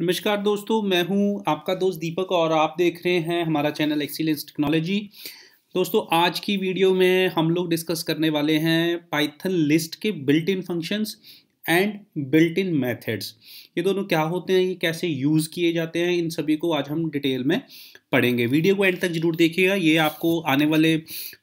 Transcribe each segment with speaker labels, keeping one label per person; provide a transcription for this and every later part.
Speaker 1: नमस्कार दोस्तों मैं हूं आपका दोस्त दीपक और आप देख रहे हैं हमारा चैनल एक्सीलेंस टेक्नोलॉजी दोस्तों आज की वीडियो में हम लोग डिस्कस करने वाले हैं पाइथन लिस्ट के built in functions and built in methods ये दोनों क्या होते हैं ये कैसे यूज़ किए जाते हैं इन सभी को आज हम डिटेल में पढ़ेंगे वीडियो को एंड तक जरूर देखिएगा ये आपको आने वाले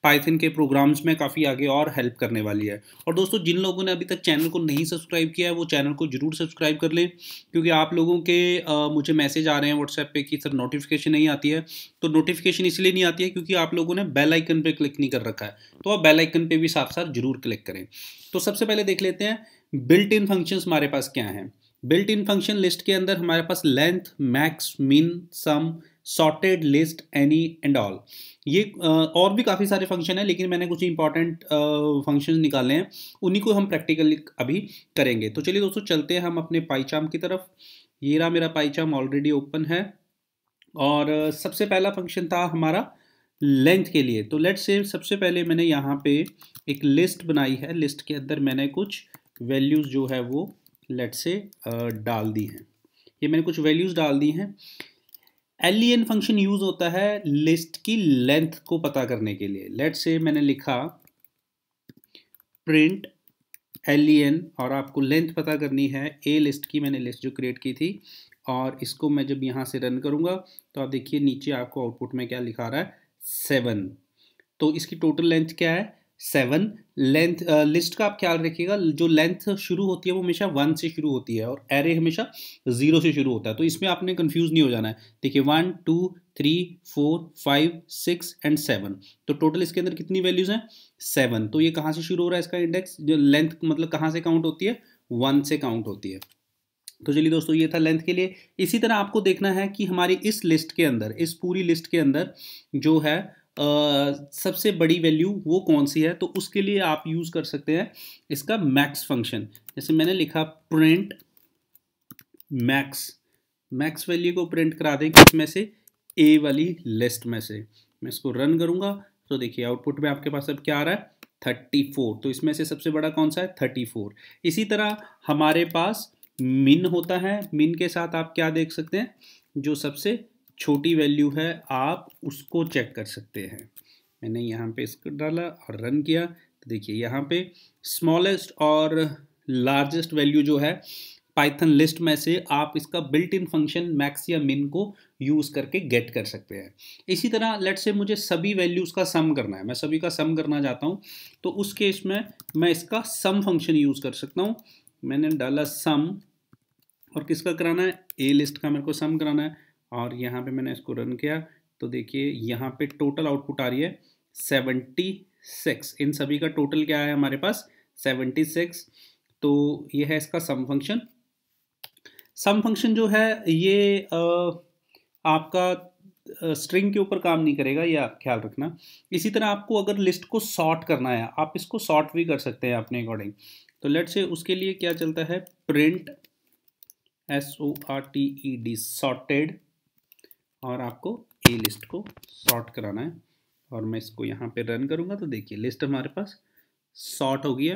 Speaker 1: पाइथन के प्रोग्राम्स में काफ़ी आगे और हेल्प करने वाली है और दोस्तों जिन लोगों ने अभी तक चैनल को नहीं सब्सक्राइब किया है वो चैनल को जरूर सब्सक्राइब कर लें क्योंकि आप लोगों के आ, मुझे मैसेज आ रहे हैं व्हाट्सएप पे कि सर नोटिफिकेशन नहीं आती है तो नोटिफिकेशन इसलिए नहीं आती है क्योंकि आप लोगों ने बेल आइकन पर क्लिक नहीं कर रखा है तो आप बेल आइकन पर भी साथ साथ जरूर क्लिक करें तो सबसे पहले देख लेते हैं बिल्ट इन फंक्शन हमारे पास क्या हैं बिल्ट इन फंक्शन लिस्ट के अंदर हमारे पास length max min sum sorted list any and all ये और भी काफ़ी सारे फंक्शन हैं लेकिन मैंने कुछ इंपॉर्टेंट फंक्शन निकाले हैं उन्हीं को हम प्रैक्टिकली अभी करेंगे तो चलिए दोस्तों चलते हैं हम अपने पाईचाम की तरफ ये रहा मेरा पाईचाम ऑलरेडी ओपन है और सबसे पहला फंक्शन था हमारा लेंथ के लिए तो लेट्स से सबसे पहले मैंने यहाँ पे एक लिस्ट बनाई है लिस्ट के अंदर मैंने कुछ वैल्यूज़ जो है वो लेट से uh, डाल दी हैं ये मैंने कुछ वैल्यूज़ डाल दी हैं L E N function use होता है लिस्ट की लेंथ को पता करने के लिए लेट से मैंने लिखा प्रिंट एल ई एन और आपको लेंथ पता करनी है ए लिस्ट की मैंने लिस्ट जो क्रिएट की थी और इसको मैं जब यहाँ से रन करूँगा तो आप देखिए नीचे आपको आउटपुट में क्या लिखा रहा है सेवन तो इसकी टोटल लेंथ क्या है सेवन लेंथ लिस्ट का आप ख्याल रखिएगा जो लेंथ शुरू होती है वो हमेशा वन से शुरू होती है और एरे हमेशा जीरो से शुरू होता है तो इसमें आपने कंफ्यूज नहीं हो जाना है देखिए one two three four five six and seven तो टोटल इसके अंदर कितनी वैल्यूज़ हैं सेवन तो ये कहाँ से शुरू हो रहा है इसका इंडेक्स जो लेंथ मतलब कहाँ से काउंट होती है वन से काउंट होती है तो चलिए दोस्तों ये था लेंथ के लिए इसी तरह आपको देखना है कि हमारी इस लिस्ट के अंदर इस पूरी लिस्ट के अंदर जो है सबसे बड़ी वैल्यू वो कौन सी है तो उसके लिए आप यूज़ कर सकते हैं इसका मैक्स फंक्शन जैसे मैंने लिखा प्रिंट मैक्स मैक्स वैल्यू को प्रिंट करा दें किसमें से ए वाली लिस्ट में से मैं इसको रन करूँगा तो देखिए आउटपुट में आपके पास अब क्या आ रहा है थर्टी फोर तो इसमें से सबसे बड़ा कौन सा है थर्टी फोर इसी तरह हमारे पास मिन होता है मिन के साथ आप क्या देख सकते हैं जो सबसे छोटी वैल्यू है आप उसको चेक कर सकते हैं मैंने यहाँ पे इसको डाला और रन किया तो देखिए यहाँ पे स्मॉलेस्ट और लार्जेस्ट वैल्यू जो है पाइथन लिस्ट में से आप इसका बिल्ट इन फंक्शन मैक्स या मिन को यूज़ करके गेट कर सकते हैं इसी तरह लेट से मुझे सभी वैल्यूज़ का सम करना है मैं सभी का सम करना चाहता हूँ तो उस केस में मैं इसका सम फंक्शन यूज़ कर सकता हूँ मैंने डाला सम और किसका कराना है ए लिस्ट का मेरे को सम कराना है और यहाँ पे मैंने इसको रन किया तो देखिए यहाँ पे टोटल आउटपुट आ रही है सेवेंटी सिक्स इन सभी का टोटल क्या है हमारे पास सेवेंटी सिक्स तो ये है इसका सम फंक्शन सम फंक्शन जो है ये आ, आपका स्ट्रिंग के ऊपर काम नहीं करेगा ये आप ख्याल रखना इसी तरह आपको अगर लिस्ट को सॉर्ट करना है आप इसको सॉर्ट भी कर सकते हैं अपने अकॉर्डिंग तो लेट से उसके लिए क्या चलता है print S O R T E D sorted और आपको ए लिस्ट को सॉर्ट कराना है और मैं इसको यहाँ पे रन करूँगा तो देखिए लिस्ट हमारे पास सॉर्ट हो गई है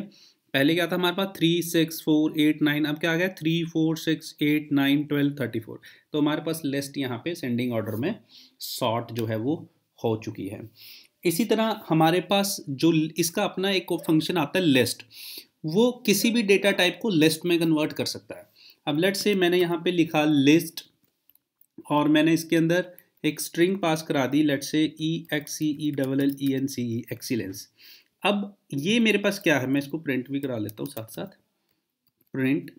Speaker 1: पहले क्या था हमारे पास three six four eight nine अब क्या आ गया three four six eight nine twelve thirty four तो हमारे पास लिस्ट यहाँ पे सेंडिंग ऑर्डर में सॉर्ट जो है वो हो चुकी है इसी तरह हमारे पास जो इसका अपना एक फंक्शन आता है लिस्ट वो किसी भी डेटा टाइप को लिस्ट में कन्वर्ट कर सकता है अब लेट से मैंने यहाँ पे लिखा लिस्ट और मैंने इसके अंदर एक स्ट्रिंग पास करा दी let's say E X C E double L E N C E excellence अब ये मेरे पास क्या है मैं इसको प्रिंट भी करा लेता हूँ साथ साथ प्रिंट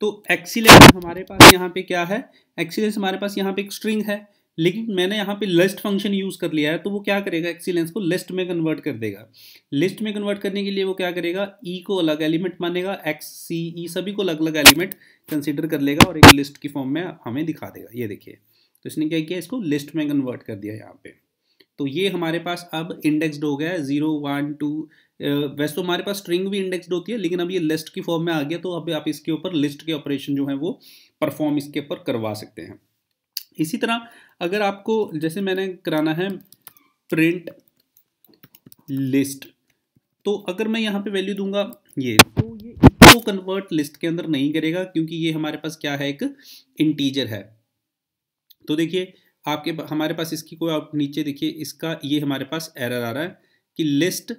Speaker 1: तो एक्सीलेंस हमारे पास यहाँ पे क्या है एक्सीलेंस हमारे पास यहाँ पे एक स्ट्रिंग है लेकिन मैंने यहाँ पे लिस्ट फंक्शन यूज़ कर लिया है तो वो क्या करेगा एक्सीलेंस को लिस्ट में कन्वर्ट कर देगा लिस्ट में कन्वर्ट करने के लिए वो क्या करेगा ई e को अलग एलिमेंट मानेगा एक्स सी ई सभी को अलग अलग एलिमेंट कंसिडर कर लेगा और एक लिस्ट की फॉर्म में हमें दिखा देगा ये देखिए तो इसने क्या किया इसको लिस्ट में कन्वर्ट कर दिया यहाँ पे तो ये हमारे पास अब इंडेक्सड हो गया है जीरो वन टू वैसे तो हमारे पास स्ट्रिंग भी इंडेक्सड होती है लेकिन अब ये लिस्ट की फॉर्म में आ गया तो अब आप इसके ऊपर लिस्ट के ऑपरेशन जो है वो परफॉर्म इसके ऊपर करवा सकते हैं इसी तरह अगर आपको जैसे मैंने कराना है प्रिंट लिस्ट तो अगर मैं यहाँ पे वैल्यू दूंगा ये तो ये इसको कन्वर्ट लिस्ट के अंदर नहीं करेगा क्योंकि ये हमारे पास क्या है एक इंटीजर है तो देखिए आपके हमारे पास इसकी कोई आप नीचे देखिए इसका ये हमारे पास एरर आ रहा है कि list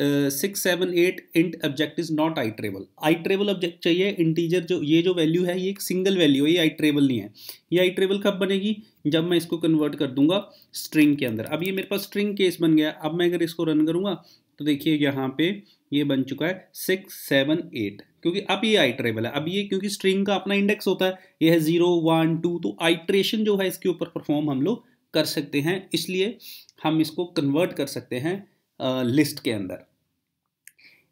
Speaker 1: six seven eight int object is not iterable iterable object चाहिए इंटीजर जो ये जो वैल्यू है ये एक सिंगल वैल्यू है ये आई ट्रेबल नहीं है ये आई ट्रेबल कब बनेगी जब मैं इसको कन्वर्ट कर दूंगा स्ट्रिंग के अंदर अब ये मेरे पास स्ट्रिंग केस बन गया अब मैं अगर इसको रन करूँगा तो देखिए यहाँ पे ये बन चुका है सिक्स सेवन एट क्योंकि अब ये आई ट्रेबल है अब ये क्योंकि स्ट्रिंग का अपना इंडेक्स होता है ये है जीरो वन टू तो आइट्रेशन जो है इसके ऊपर परफॉर्म हम लोग कर सकते हैं इसलिए हम इसको कन्वर्ट कर सकते हैं लिस्ट के अंदर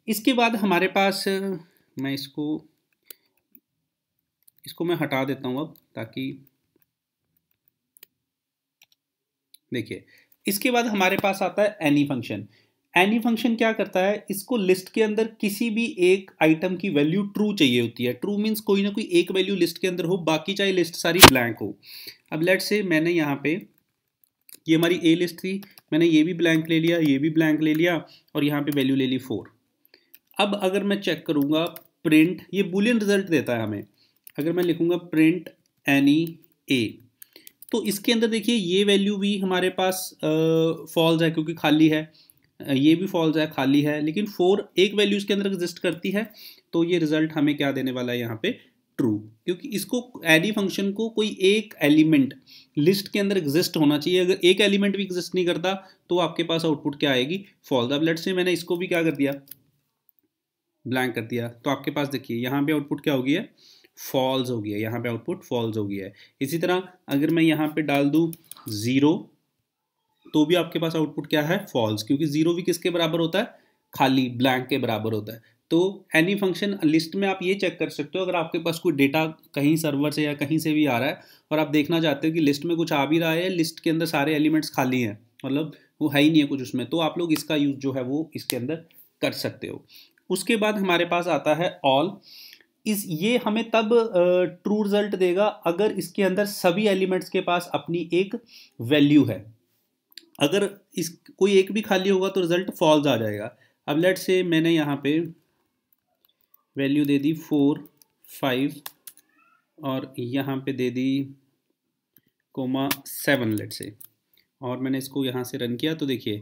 Speaker 1: इसके बाद हमारे पास मैं इसको इसको मैं हटा देता हूँ अब ताकि देखिए इसके बाद हमारे पास आता है एनी फंक्शन एनी फंक्शन क्या करता है इसको लिस्ट के अंदर किसी भी एक आइटम की वैल्यू ट्रू चाहिए होती है ट्रू मीन्स कोई ना कोई एक वैल्यू लिस्ट के अंदर हो बाकी चाहे लिस्ट सारी ब्लैंक हो अब लेट से मैंने यहाँ पे ये हमारी ए लिस्ट थी मैंने ये भी ब्लैंक ले लिया ये भी ब्लैंक ले लिया और यहाँ पे वैल्यू ले ली फोर अब अगर मैं चेक करूँगा प्रिंट ये बुलियन रिजल्ट देता है हमें अगर मैं लिखूँगा प्रिंट एनी ए तो इसके अंदर देखिए ये वैल्यू भी हमारे पास फॉल्स है क्योंकि खाली है ये भी फॉल्स है खाली है लेकिन फोर एक वैल्यू इसके अंदर एग्जिस्ट करती है तो ये रिजल्ट हमें क्या देने वाला है यहाँ पे ट्रू क्योंकि इसको एडी फंक्शन को कोई एक एलिमेंट लिस्ट के अंदर एग्जिस्ट होना चाहिए अगर एक एलिमेंट भी एग्जिस्ट नहीं करता तो आपके पास आउटपुट क्या आएगी फॉल्स अब लेट्स से मैंने इसको भी क्या कर दिया ब्लैंक कर दिया तो आपके पास देखिए यहाँ पे आउटपुट क्या होगी है फॉल्स हो गया यहाँ पे आउटपुट फॉल्स हो गया है इसी तरह अगर मैं यहाँ पे डाल दूँ ज़ीरो तो भी आपके पास आउटपुट क्या है फॉल्स क्योंकि ज़ीरो भी किसके बराबर होता है खाली ब्लैंक के बराबर होता है तो एनी फंक्शन लिस्ट में आप ये चेक कर सकते हो अगर आपके पास कोई डेटा कहीं सर्वर से या कहीं से भी आ रहा है और आप देखना चाहते हो कि लिस्ट में कुछ आ भी रहा है लिस्ट के अंदर सारे एलिमेंट्स खाली हैं मतलब वो है ही नहीं है कुछ उसमें तो आप लोग इसका यूज़ जो है वो इसके अंदर कर सकते हो उसके बाद हमारे पास आता है ऑल इस ये हमें तब ट्रू रिजल्ट देगा अगर इसके अंदर सभी एलिमेंट्स के पास अपनी एक वैल्यू है अगर इस कोई एक भी खाली होगा तो रिजल्ट फॉल्स आ जाएगा अब लेट से मैंने यहाँ पे वैल्यू दे दी फोर फाइव और यहाँ पे दे दी कोमा सेवन लेट से और मैंने इसको यहाँ से रन किया तो देखिए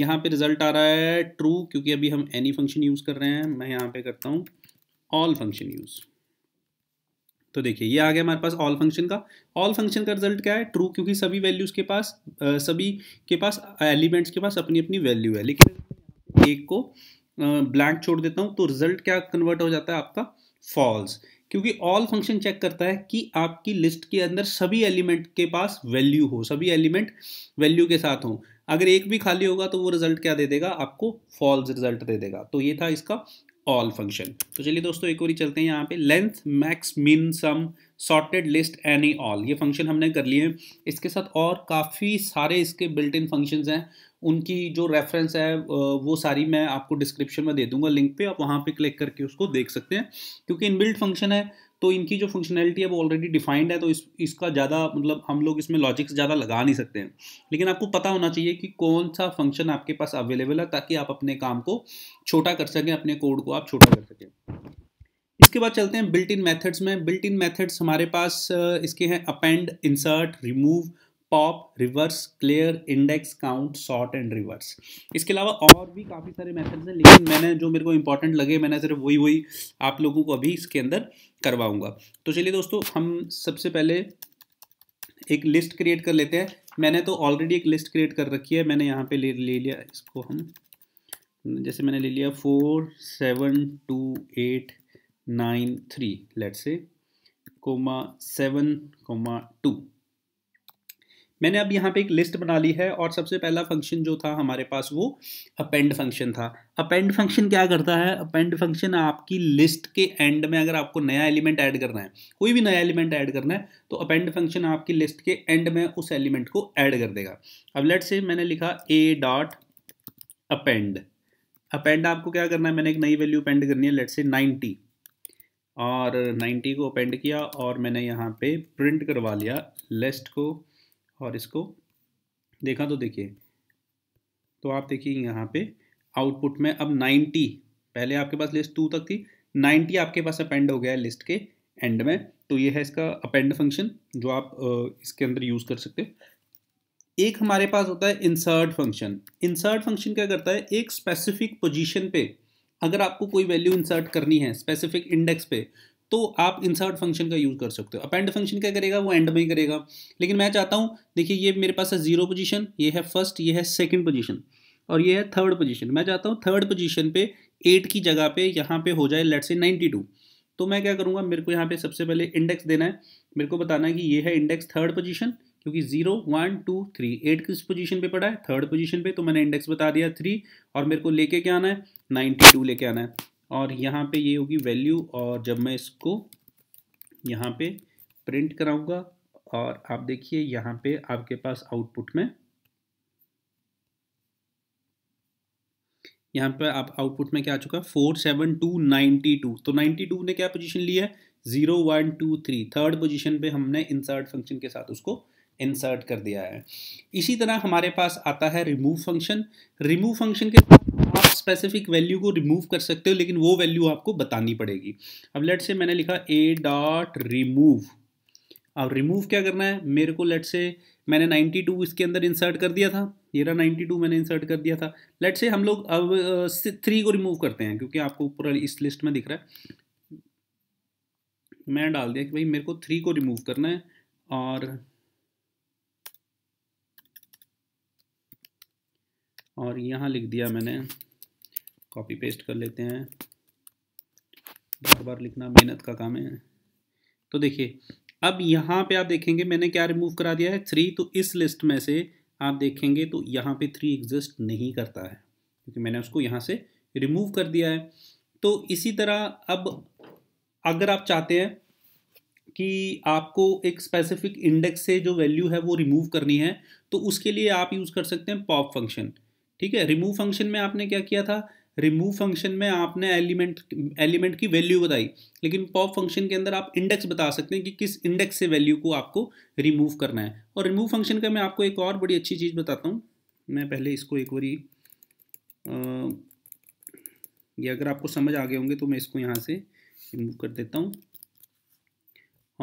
Speaker 1: यहाँ पे रिजल्ट आ रहा है ट्रू क्योंकि अभी हम एनी फंक्शन यूज़ कर रहे हैं मैं यहाँ पे करता हूँ ऑल फंक्शन यूज़ तो देखिए ये आ गया हमारे पास ऑल फंक्शन का ऑल फंक्शन का रिजल्ट क्या है ट्रू क्योंकि सभी वैल्यूज़ के पास सभी के पास एलिमेंट्स के पास अपनी अपनी वैल्यू है लेकिन एक को ब्लैंक छोड़ देता हूँ तो रिजल्ट क्या कन्वर्ट हो जाता है आपका फॉल्स क्योंकि ऑल फंक्शन चेक करता है कि आपकी लिस्ट के अंदर सभी एलिमेंट के पास वैल्यू हो सभी एलिमेंट वैल्यू के साथ हो अगर एक भी खाली होगा तो वो रिजल्ट क्या दे देगा आपको फॉल्स रिजल्ट दे देगा तो ये था इसका ऑल फंक्शन तो चलिए दोस्तों एक और चलते हैं यहाँ पे length max min sum sorted list any all ये फंक्शन हमने कर लिए हैं इसके साथ और काफ़ी सारे इसके बिल्ट इन फंक्शंस हैं उनकी जो रेफरेंस है वो सारी मैं आपको डिस्क्रिप्शन में दे दूंगा लिंक पे आप वहाँ पे क्लिक करके उसको देख सकते हैं क्योंकि इन बिल्ट फंक्शन है तो इनकी जो फंक्शनैलिटी है वो ऑलरेडी डिफाइंड है तो इस इसका ज़्यादा मतलब हम लोग इसमें लॉजिक्स ज़्यादा लगा नहीं सकते हैं लेकिन आपको पता होना चाहिए कि कौन सा फंक्शन आपके पास अवेलेबल है ताकि आप अपने काम को छोटा कर सकें अपने कोड को आप छोटा कर सकें उसके बाद चलते हैं बिल्ट इन मैथड्स में बिल्ट इन मैथड्स हमारे पास इसके हैं append insert remove pop reverse clear index count sort and reverse इसके अलावा और भी काफ़ी सारे मेथड्स हैं लेकिन मैंने जो मेरे को इंपॉर्टेंट लगे मैंने सिर्फ वही वही आप लोगों को अभी इसके अंदर करवाऊंगा तो चलिए दोस्तों हम सबसे पहले एक लिस्ट क्रिएट कर लेते हैं मैंने तो ऑलरेडी एक लिस्ट क्रिएट कर रखी है मैंने यहाँ पे ले ले लिया इसको हम जैसे मैंने ले लिया four seven two eight nine three let's say comma seven comma two मैंने अब यहाँ पे एक लिस्ट बना ली है और सबसे पहला फंक्शन जो था हमारे पास वो अपेंड फंक्शन था अपेंड फंक्शन क्या करता है अपेंड फंक्शन आपकी लिस्ट के एंड में अगर आपको नया एलिमेंट ऐड करना है कोई भी नया एलिमेंट ऐड करना है तो अपेंड फंक्शन आपकी लिस्ट के एंड में उस एलिमेंट को ऐड कर देगा अब लेट से मैंने लिखा ए डॉट अपेंड अपेंड आपको क्या करना है मैंने एक नई वैल्यू अपेंड करनी है लेट से नाइन्टी और 90 को अपेंड किया और मैंने यहाँ पे प्रिंट करवा लिया लेस्ट को और इसको देखा तो देखिए तो आप देखिए यहाँ पे आउटपुट में अब 90 पहले आपके पास लिस्ट टू तक थी 90 आपके पास अपेंड हो गया है लिस्ट के एंड में तो ये है इसका अपेंड फंक्शन जो आप इसके अंदर यूज़ कर सकते हो एक हमारे पास होता है इंसर्ट फंक्शन इंसर्ट फंक्शन क्या करता है एक स्पेसिफिक पोजीशन पे अगर आपको कोई वैल्यू इंसर्ट करनी है स्पेसिफिक इंडेक्स पे तो आप इंसर्ट फंक्शन का यूज़ कर सकते हो अपेंड फंक्शन क्या करेगा वो एंड में ही करेगा लेकिन मैं चाहता हूँ देखिए ये मेरे पास है जीरो पोजीशन ये है फर्स्ट ये है सेकंड पोजीशन और ये है थर्ड पोजीशन मैं चाहता हूँ थर्ड पोजीशन पे एट की जगह पे यहाँ पे हो जाए लेट से नाइन्टी टू तो मैं क्या करूँगा मेरे को यहाँ पे सबसे पहले इंडेक्स देना है मेरे को बताना है कि ये है इंडेक्स थर्ड पोजिशन क्योंकि zero one two three at किस पोजीशन पे पड़ा है थर्ड पोजीशन पे तो मैंने इंडेक्स बता दिया थ्री और मेरे को लेके क्या आना है नाइन्टी टू लेके आना है और यहाँ पे ये होगी वैल्यू और जब मैं इसको यहाँ पे प्रिंट कराऊंगा और आप देखिए यहाँ पे आपके पास आउटपुट में यहाँ पे आप आउटपुट में क्या आ चुका है four seven two ninety two तो नाइन्टी टू ने क्या पोजिशन लिया है zero one two three third position पे हमने इंसर्ट फंक्शन के साथ उसको इंसर्ट कर दिया है इसी तरह हमारे पास आता है रिमूव फंक्शन रिमूव फंक्शन के आप स्पेसिफिक वैल्यू को रिमूव कर सकते हो लेकिन वो वैल्यू आपको बतानी पड़ेगी अब लेट से मैंने लिखा ए डॉट रिमूव अब रिमूव क्या करना है मेरे को लेट से मैंने 92 इसके अंदर इंसर्ट कर दिया था ये रहा 92 मैंने इंसर्ट कर दिया था लेट से हम लोग अब थ्री uh, को रिमूव करते हैं क्योंकि आपको पूरा इस लिस्ट में दिख रहा है मैंने डाल दिया कि भाई मेरे को थ्री को रिमूव करना है और और यहाँ लिख दिया मैंने कॉपी पेस्ट कर लेते हैं बार बार लिखना मेहनत का काम है तो देखिए अब यहाँ पे आप देखेंगे मैंने क्या रिमूव करा दिया है थ्री तो इस लिस्ट में से आप देखेंगे तो यहाँ पे थ्री एग्जिस्ट नहीं करता है क्योंकि मैंने उसको यहाँ से रिमूव कर दिया है तो इसी तरह अब अगर आप चाहते हैं कि आपको एक स्पेसिफिक इंडेक्स से जो वैल्यू है वो रिमूव करनी है तो उसके लिए आप यूज़ कर सकते हैं पॉप फंक्शन ठीक है रिमूव फंक्शन में आपने क्या किया था रिमूव फंक्शन में आपने एलिमेंट एलिमेंट की वैल्यू बताई लेकिन पॉप फंक्शन के अंदर आप इंडेक्स बता सकते हैं कि किस इंडेक्स से वैल्यू को आपको रिमूव करना है और रिमूव फंक्शन का मैं आपको एक और बड़ी अच्छी चीज़ बताता हूँ मैं पहले इसको एक बारी ये अगर आपको समझ आ गए होंगे तो मैं इसको यहाँ से रिमूव कर देता हूँ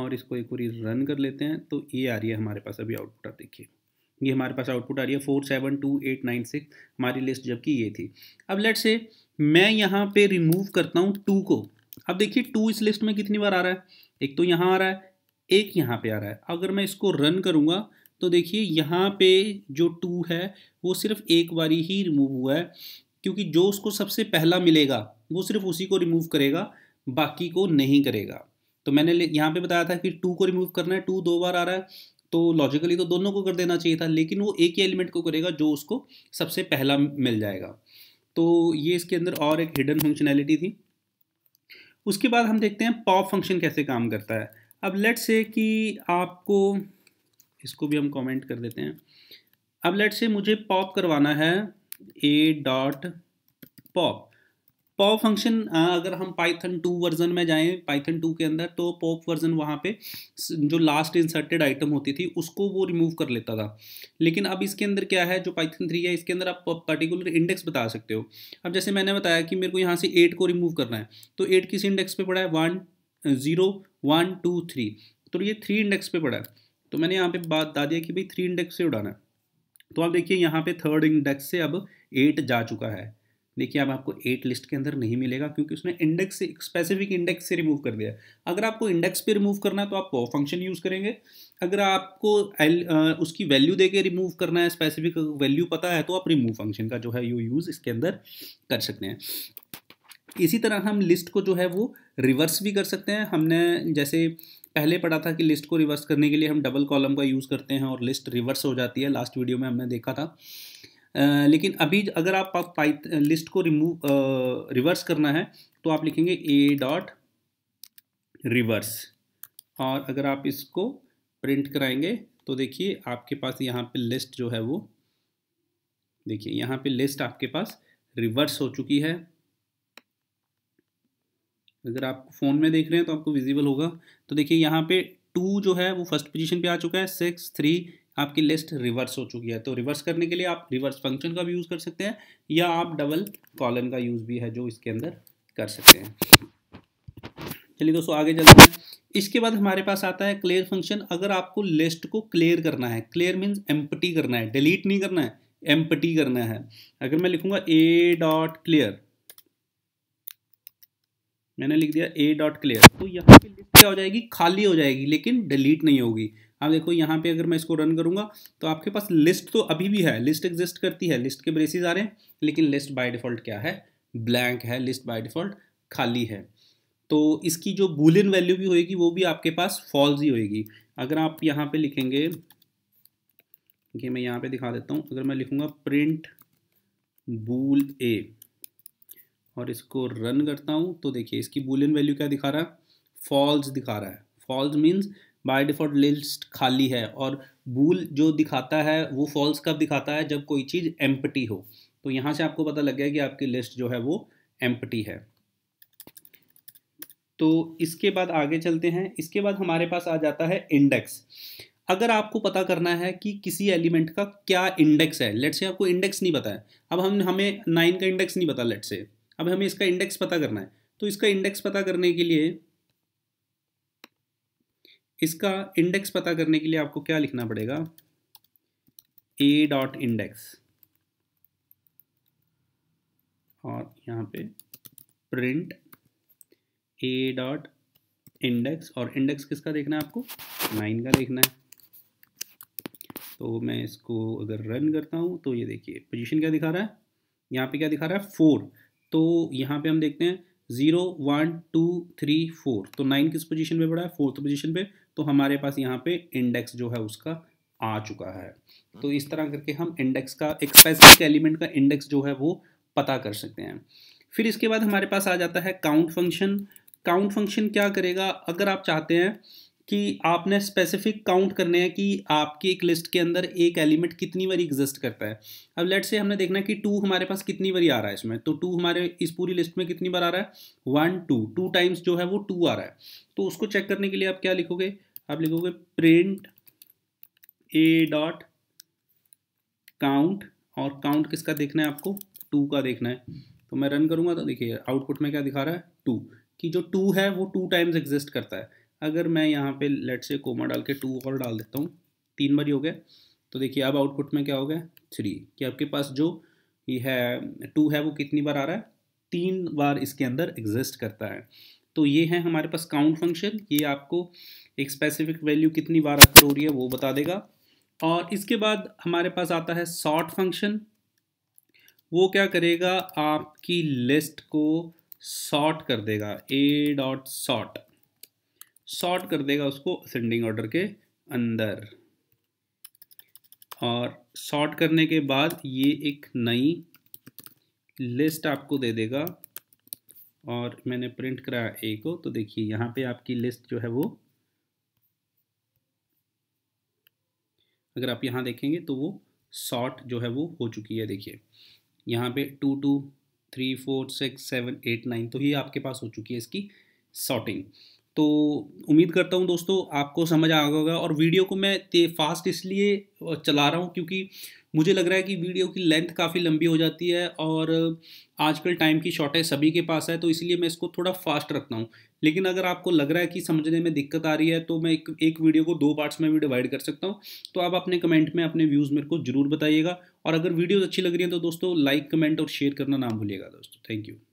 Speaker 1: और इसको एक बारी रन कर लेते हैं तो ये आ रही है हमारे पास अभी आउटपुट आप देखिए ये हमारे पास आउटपुट आ रही है four seven two eight nine six हमारी लिस्ट जबकि ये थी अब लेट से मैं यहाँ पे रिमूव करता हूँ टू को अब देखिए टू इस लिस्ट में कितनी बार आ रहा है एक तो यहाँ आ रहा है एक यहाँ पे आ रहा है अगर मैं इसको रन करूँगा तो देखिए यहाँ पे जो टू है वो सिर्फ एक बारी ही रिमूव हुआ है क्योंकि जो उसको सबसे पहला मिलेगा वो सिर्फ उसी को रिमूव करेगा बाकी को नहीं करेगा तो मैंने यहाँ पे बताया था कि टू को रिमूव करना है टू दो बार आ रहा है तो लॉजिकली तो दोनों को कर देना चाहिए था लेकिन वो एक ही एलिमेंट को करेगा जो उसको सबसे पहला मिल जाएगा तो ये इसके अंदर और एक हिडन फंक्शनैलिटी थी उसके बाद हम देखते हैं पॉप फंक्शन कैसे काम करता है अब लेट से कि आपको इसको भी हम कमेंट कर देते हैं अब लेट से मुझे पॉप करवाना है A dot pop pop function अगर हम पाइथन टू वर्जन में जाएं पाइथन टू के अंदर तो पॉप वर्जन वहाँ पे जो लास्ट इंसर्टेड आइटम होती थी उसको वो रिमूव कर लेता था लेकिन अब इसके अंदर क्या है जो पाइथन थ्री है इसके अंदर आप पर्टिकुलर इंडेक्स बता सकते हो अब जैसे मैंने बताया कि मेरे को यहाँ से एट को रिमूव करना है तो एट किस इंडेक्स पे पड़ा है one zero one two three तो ये थ्री इंडेक्स पे पड़ा है तो मैंने यहाँ पर बात बता दिया कि भाई थ्री इंडेक्स से उड़ाना है तो आप देखिए यहाँ पर थर्ड इंडेक्स से अब एट जा चुका है देखिए अब आपको एट लिस्ट के अंदर नहीं मिलेगा क्योंकि उसने इंडेक्स से स्पेसिफिक इंडेक्स से रिमूव कर दिया अगर आपको इंडेक्स पे रिमूव करना है तो आप पॉप फंक्शन यूज़ करेंगे अगर आपको उसकी वैल्यू देके रिमूव करना है स्पेसिफिक वैल्यू पता है तो आप रिमूव फंक्शन का जो है यू यूज़ इसके अंदर कर सकते हैं इसी तरह हम लिस्ट को जो है वो रिवर्स भी कर सकते हैं हमने जैसे पहले पढ़ा था कि लिस्ट को रिवर्स करने के लिए हम डबल कॉलम का यूज़ करते हैं और लिस्ट रिवर्स हो जाती है लास्ट वीडियो में हमने देखा था लेकिन अभी अगर आप पाइथ लिस्ट को रिमूव रिवर्स करना है तो आप लिखेंगे ए डॉट रिवर्स और अगर आप इसको प्रिंट कराएंगे तो देखिए आपके पास यहाँ पे लिस्ट जो है वो देखिए यहाँ पे लिस्ट आपके पास रिवर्स हो चुकी है अगर आप फ़ोन में देख रहे हैं तो आपको विजिबल होगा तो देखिए यहाँ पे टू जो है वो फर्स्ट पोजीशन पे आ चुका है सिक्स थ्री आपकी लिस्ट रिवर्स हो चुकी है तो रिवर्स करने के लिए आप रिवर्स फंक्शन का भी यूज़ कर सकते हैं या आप डबल कॉलन का यूज़ भी है जो इसके अंदर कर सकते हैं चलिए दोस्तों आगे चलते हैं इसके बाद हमारे पास आता है क्लियर फंक्शन अगर आपको लिस्ट को क्लियर करना है क्लियर मीन्स एम्पटी करना है डिलीट नहीं करना है एम्पटी करना है अगर मैं लिखूंगा ए डॉट क्लियर मैंने लिख दिया ए डॉट क्लियर तो यहाँ पे लिस्ट क्या हो जाएगी खाली हो जाएगी लेकिन डिलीट नहीं होगी अब देखो यहाँ पे अगर मैं इसको रन करूँगा तो आपके पास लिस्ट तो अभी भी है लिस्ट एग्जिस्ट करती है लिस्ट के ब्रेसिस आ रहे हैं लेकिन लिस्ट बाय डिफ़ॉल्ट क्या है ब्लैंक है लिस्ट बाय डिफ़ॉल्ट खाली है तो इसकी जो बुलियन वैल्यू भी होएगी वो भी आपके पास फॉल्स ही होएगी अगर आप यहाँ पर लिखेंगे ये मैं यहाँ पर दिखा देता हूँ अगर मैं लिखूँगा प्रिंट बूल ए और इसको रन करता हूँ तो देखिए इसकी बुलियन वैल्यू क्या दिखा रहा है फॉल्स दिखा रहा है false means by default list खाली है और बूल जो दिखाता है वो फॉल्स कब दिखाता है जब कोई चीज़ एम्पटी हो तो यहाँ से आपको पता लग गया कि आपकी लिस्ट जो है वो एम्पटी है तो इसके बाद आगे चलते हैं इसके बाद हमारे पास आ जाता है इंडेक्स अगर आपको पता करना है कि किसी एलिमेंट का क्या इंडेक्स है लेट से आपको इंडेक्स नहीं पता है अब हम हमें नाइन का इंडेक्स नहीं पता लेट से अब हमें इसका इंडेक्स पता करना है तो इसका इंडेक्स पता करने के लिए इसका इंडेक्स पता करने के लिए आपको क्या लिखना पड़ेगा ए डॉट इंडेक्स और यहाँ पे प्रिंट ए डॉट इंडेक्स और इंडेक्स किसका देखना है आपको नाइन का देखना है तो मैं इसको अगर रन करता हूँ तो ये देखिए पोजीशन क्या दिखा रहा है यहाँ पे क्या दिखा रहा है फोर तो यहाँ पे हम देखते हैं zero one two three four तो नाइन किस पोजीशन पे पड़ा है फोर्थ पोजीशन पे तो हमारे पास यहाँ पे इंडेक्स जो है उसका आ चुका है तो इस तरह करके हम इंडेक्स का एक स्पेसिफिक एलिमेंट का इंडेक्स जो है वो पता कर सकते हैं फिर इसके बाद हमारे पास आ जाता है काउंट फंक्शन काउंट फंक्शन क्या करेगा अगर आप चाहते हैं कि आपने स्पेसिफिक काउंट करने हैं कि आपकी एक लिस्ट के अंदर एक एलिमेंट कितनी बारी एग्जिस्ट करता है अब लेट से हमने देखना है कि टू हमारे पास कितनी बारी आ रहा है इसमें तो टू हमारे इस पूरी लिस्ट में कितनी बार आ रहा है वन टू टू टाइम्स जो है वो टू आ रहा है तो उसको चेक करने के लिए आप क्या लिखोगे आप लिखोगे प्रिंट ए डॉट काउंट और काउंट किसका देखना है आपको टू का देखना है तो मैं रन करूँगा तो देखिए आउटपुट में क्या दिखा रहा है टू कि जो टू है वो टू टाइम्स एग्जिस्ट करता है अगर मैं यहाँ पे लेट से कोमा डाल के टू और डाल देता हूँ तीन बार ही हो गया तो देखिए अब आउटपुट में क्या हो गया थ्री कि आपके पास जो ये है टू है वो कितनी बार आ रहा है तीन बार इसके अंदर एग्जिस्ट करता है तो ये है हमारे पास काउंट फंक्शन ये आपको एक स्पेसिफिक वैल्यू कितनी बार अकर हो रही है वो बता देगा और इसके बाद हमारे पास आता है सॉर्ट फंक्शन वो क्या करेगा आपकी लिस्ट को सॉर्ट कर देगा ए डॉट सॉर्ट सॉर्ट कर देगा उसको असेंडिंग ऑर्डर के अंदर और सॉर्ट करने के बाद ये एक नई लिस्ट आपको दे देगा और मैंने प्रिंट कराया ए को तो देखिए यहाँ पे आपकी लिस्ट जो है वो अगर आप यहाँ देखेंगे तो वो सॉर्ट जो है वो हो चुकी है देखिए यहाँ पे two two three four six seven eight nine तो ये आपके पास हो चुकी है इसकी सॉर्टिंग तो उम्मीद करता हूँ दोस्तों आपको समझ आ होगा और वीडियो को मैं फास्ट इसलिए चला रहा हूँ क्योंकि मुझे लग रहा है कि वीडियो की लेंथ काफ़ी लंबी हो जाती है और आजकल टाइम की शॉर्टेज सभी के पास है तो इसलिए मैं इसको थोड़ा फास्ट रखता हूँ लेकिन अगर आपको लग रहा है कि समझने में दिक्कत आ रही है तो मैं एक एक वीडियो को दो पार्ट्स में भी डिवाइड कर सकता हूँ तो आप अपने कमेंट में अपने व्यूज़ मेरे को ज़रूर बताइएगा और अगर वीडियोज़ अच्छी लग रही है तो दोस्तों लाइक कमेंट और शेयर करना ना भूलिएगा दोस्तों थैंक यू